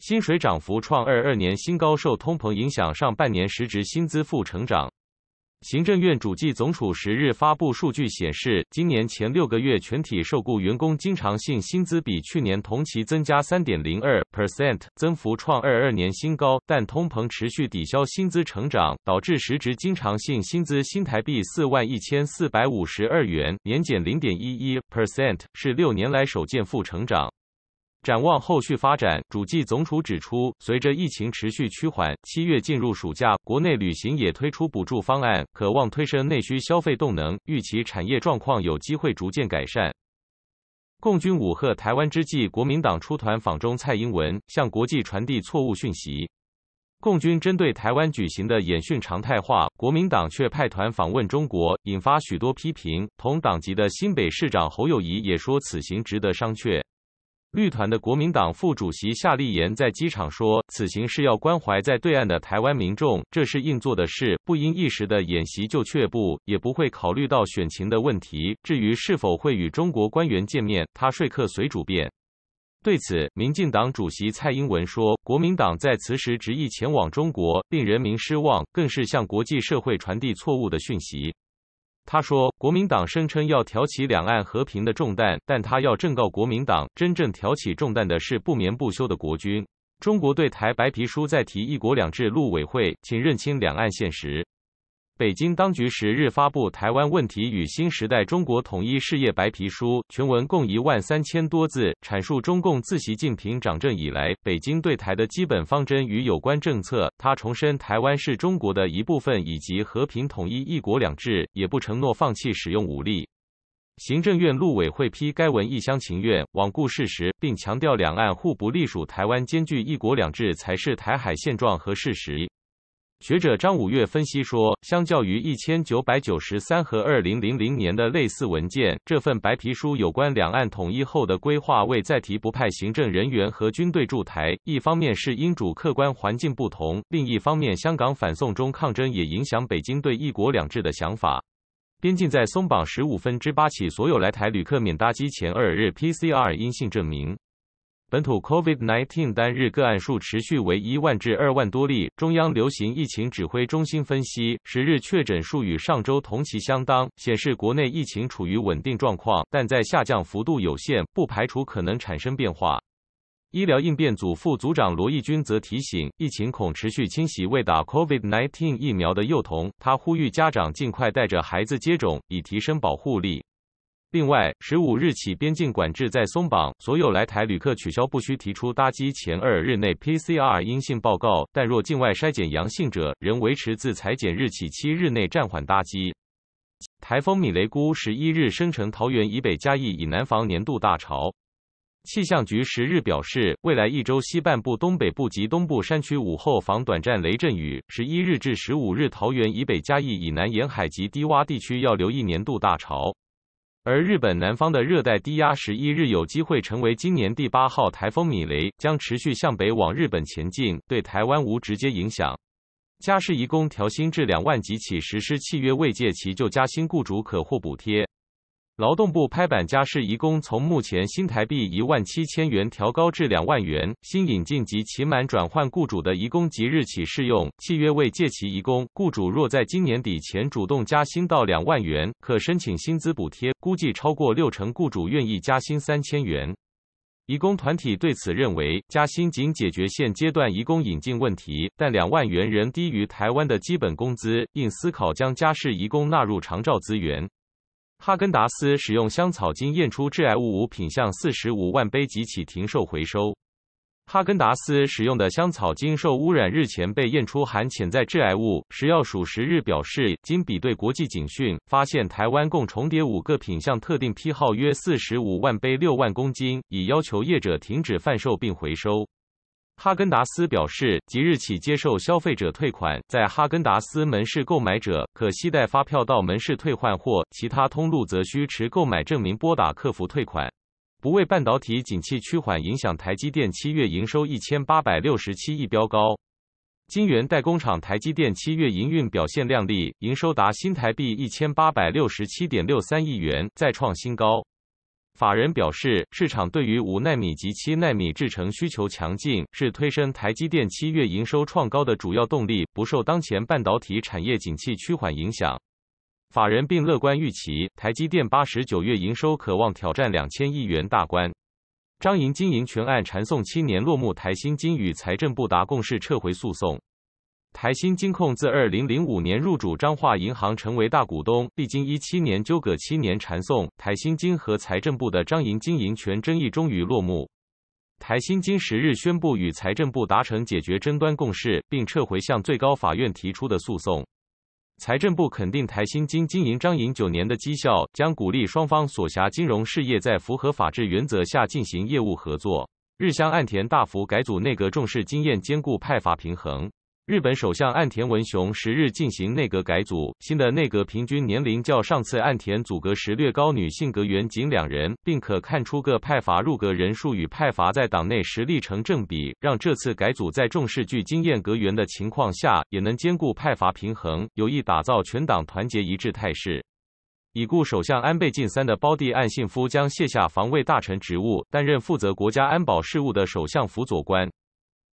薪水涨幅创二二年新高，受通膨影响，上半年实值薪资负成长。行政院主计总署十日发布数据显示，今年前六个月全体受雇员工经常性薪资比去年同期增加三点零二 percent，增幅创二二年新高，但通膨持续抵消薪资成长，导致实值经常性薪资新台币四万一千四百五十二元，年减零点一一 percent，是六年来首见负成长。展望后续发展，主计总署指出，随着疫情持续趋缓，七月进入暑假，国内旅行也推出补助方案，可望推升内需消费动能，预期产业状况有机会逐渐改善。共军五贺台湾之际，国民党出团访中，蔡英文向国际传递错误讯息。共军针对台湾举行的演训常态化，国民党却派团访问中国，引发许多批评。同党籍的新北市长侯友谊也说，此行值得商榷。绿团的国民党副主席夏立言在机场说：“此行是要关怀在对岸的台湾民众，这是应做的事，不应一时的演习就却步，也不会考虑到选情的问题。至于是否会与中国官员见面，他说客随主便。”对此，民进党主席蔡英文说：“国民党在此时执意前往中国，令人民失望，更是向国际社会传递错误的讯息。”他说：“国民党声称要挑起两岸和平的重担，但他要正告国民党，真正挑起重担的是不眠不休的国军。”中国对台白皮书再提“一国两制”陆委会，请认清两岸现实。北京当局十日发布《台湾问题与新时代中国统一事业白皮书》，全文共一万三千多字，阐述中共自习近平掌政以来，北京对台的基本方针与有关政策。他重申台湾是中国的一部分，以及和平统一、一国两制，也不承诺放弃使用武力。行政院陆委会批该文一厢情愿、罔顾事实，并强调两岸互不隶属，台湾兼具一国两制才是台海现状和事实。学者张五岳分析说，相较于一千九百九十三和二零零零年的类似文件，这份白皮书有关两岸统一后的规划未再提不派行政人员和军队驻台。一方面是因主客观环境不同，另一方面香港反送中抗争也影响北京对一国两制的想法。边境在松绑十五分之八起，所有来台旅客免搭机前二日 PCR 阴性证明。本土 COVID-19 单日个案数持续为一万至二万多例。中央流行疫情指挥中心分析，十日确诊数与上周同期相当，显示国内疫情处于稳定状况，但在下降幅度有限，不排除可能产生变化。医疗应变组副组长罗毅军则提醒，疫情恐持续侵袭未打 COVID-19 疫苗的幼童，他呼吁家长尽快带着孩子接种，以提升保护力。另外，十五日起边境管制再松绑，所有来台旅客取消不需提出搭机前二日内 PCR 阴性报告，但若境外筛检阳性者，仍维持自裁检日起七日内暂缓搭机。台风米雷姑十一日生成，桃园以北嘉义以南防年度大潮。气象局十日表示，未来一周西半部、东北部及东部山区午后防短暂雷阵雨，十一日至十五日桃园以北嘉义以南沿海及低洼地区要留意年度大潮。而日本南方的热带低压十一日有机会成为今年第八号台风米雷，将持续向北往日本前进，对台湾无直接影响。嘉世仪工调薪至两万起，实施契约未届期就加薪，雇主可获补贴。劳动部拍板加试移工，从目前新台币一万七千元调高至两万元，新引进及期满转换雇主的移工即日起适用。契约未届期移工，雇主若在今年底前主动加薪到两万元，可申请薪资补贴，估计超过六成雇主愿意加薪三千元。移工团体对此认为，加薪仅解决现阶段移工引进问题，但两万元仍低于台湾的基本工资，应思考将加试移工纳入长照资源。哈根达斯使用香草精验出致癌物，品相四十五万杯即起停售回收。哈根达斯使用的香草精受污染，日前被验出含潜在致癌物，食药署十日表示，经比对国际警讯，发现台湾共重叠五个品相特定批号约四十五万杯六万公斤，已要求业者停止贩售并回收。哈根达斯表示，即日起接受消费者退款。在哈根达斯门市购买者可携带发票到门市退换，或其他通路则需持购买证明拨打客服退款。不为半导体景气趋缓影响，台积电七月营收一千八百六十七亿标高。晶源代工厂台积电七月营运表现亮丽，营收达新台币一千八百六十七点六三亿元，再创新高。法人表示，市场对于五纳米及七纳米制程需求强劲，是推升台积电七月营收创高的主要动力，不受当前半导体产业景气趋缓影响。法人并乐观预期，台积电八、十九月营收可望挑战两千亿元大关。张莹经营权案缠讼七年落幕，台新金与财政部达共识，撤回诉讼。台新金控自二零零五年入主彰化银行，成为大股东，历经一七年纠葛，七年缠讼。台新金和财政部的张营经营权争议终于落幕。台新金十日宣布与财政部达成解决争端共识，并撤回向最高法院提出的诉讼。财政部肯定台新金经营张营九年的绩效，将鼓励双方所辖金融事业在符合法治原则下进行业务合作。日香岸田大幅改组内阁，重视经验，兼顾派阀平衡。日本首相岸田文雄十日进行内阁改组，新的内阁平均年龄较上次岸田组阁时略高，女性阁员仅两人，并可看出各派阀入阁人数与派阀在党内实力成正比，让这次改组在重视具经验阁员的情况下，也能兼顾派阀平衡，有意打造全党团结一致态势。已故首相安倍晋三的胞弟岸信夫将卸下防卫大臣职务，担任负责国家安保事务的首相辅佐官。